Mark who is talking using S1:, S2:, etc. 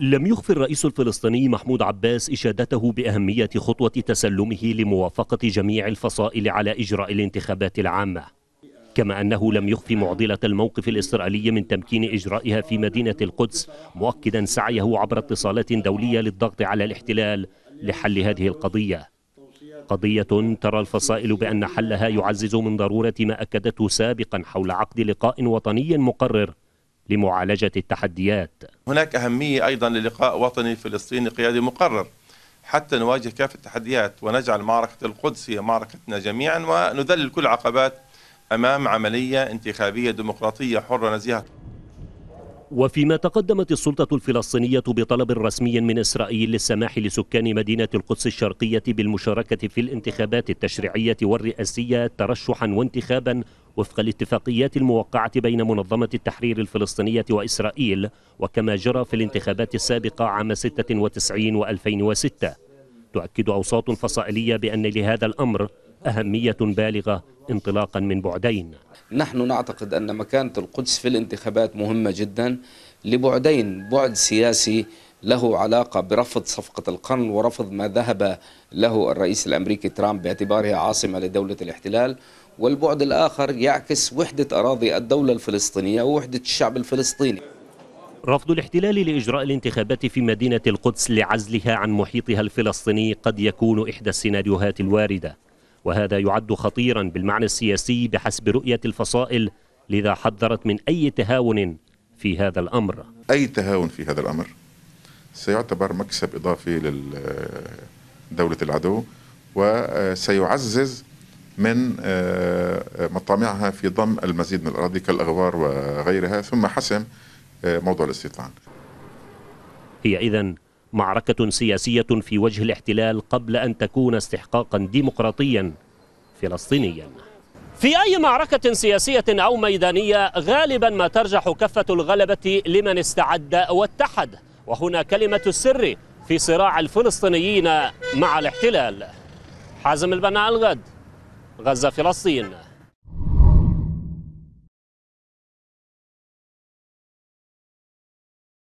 S1: لم يخفي الرئيس الفلسطيني محمود عباس إشادته بأهمية خطوة تسلمه لموافقة جميع الفصائل على إجراء الانتخابات العامة كما أنه لم يخفي معضلة الموقف الإسرائيلي من تمكين إجرائها في مدينة القدس مؤكدا سعيه عبر اتصالات دولية للضغط على الاحتلال لحل هذه القضية قضية ترى الفصائل بأن حلها يعزز من ضرورة ما أكدته سابقا حول عقد لقاء وطني مقرر لمعالجة التحديات
S2: هناك أهمية أيضا للقاء وطني فلسطيني قيادي مقرر حتى نواجه كافة التحديات ونجعل معركة القدس هي معركتنا جميعا ونذلل كل عقبات أمام عملية انتخابية ديمقراطية حرة نزيهة
S1: وفيما تقدمت السلطة الفلسطينية بطلب رسمي من إسرائيل للسماح لسكان مدينة القدس الشرقية بالمشاركة في الانتخابات التشريعية والرئاسية ترشحا وانتخابا وفق الاتفاقيات الموقعة بين منظمة التحرير الفلسطينية وإسرائيل وكما جرى في الانتخابات السابقة عام 96 و 2006 تؤكد أوساط
S3: فصائلية بأن
S1: لهذا الأمر أهمية بالغة انطلاقا من بعدين
S3: نحن نعتقد أن مكانة القدس في الانتخابات مهمة جدا لبعدين بعد سياسي له علاقة برفض صفقة القرن ورفض ما ذهب له الرئيس الأمريكي ترامب باعتبارها عاصمة لدولة الاحتلال والبعد الآخر يعكس وحدة أراضي الدولة الفلسطينية ووحدة الشعب الفلسطيني رفض الاحتلال
S1: لإجراء الانتخابات في مدينة القدس لعزلها عن محيطها الفلسطيني قد يكون إحدى السيناريوهات الواردة وهذا يعد خطيرا بالمعنى السياسي بحسب رؤية الفصائل لذا حذرت من أي تهاون في هذا الأمر أي تهاون
S4: في هذا الأمر سيعتبر مكسب إضافي لدولة العدو وسيعزز من آه، مطامعها في ضم المزيد من الأراضي كالأغوار وغيرها ثم حسم آه، موضوع الاستيطان
S1: هي إذن معركة سياسية في وجه الاحتلال قبل أن تكون استحقاقا ديمقراطيا فلسطينيا في أي معركة سياسية أو ميدانية غالبا ما ترجح كفة الغلبة لمن استعد واتحد وهنا كلمة السر في صراع الفلسطينيين مع الاحتلال حازم البناء الغد غزة فلسطين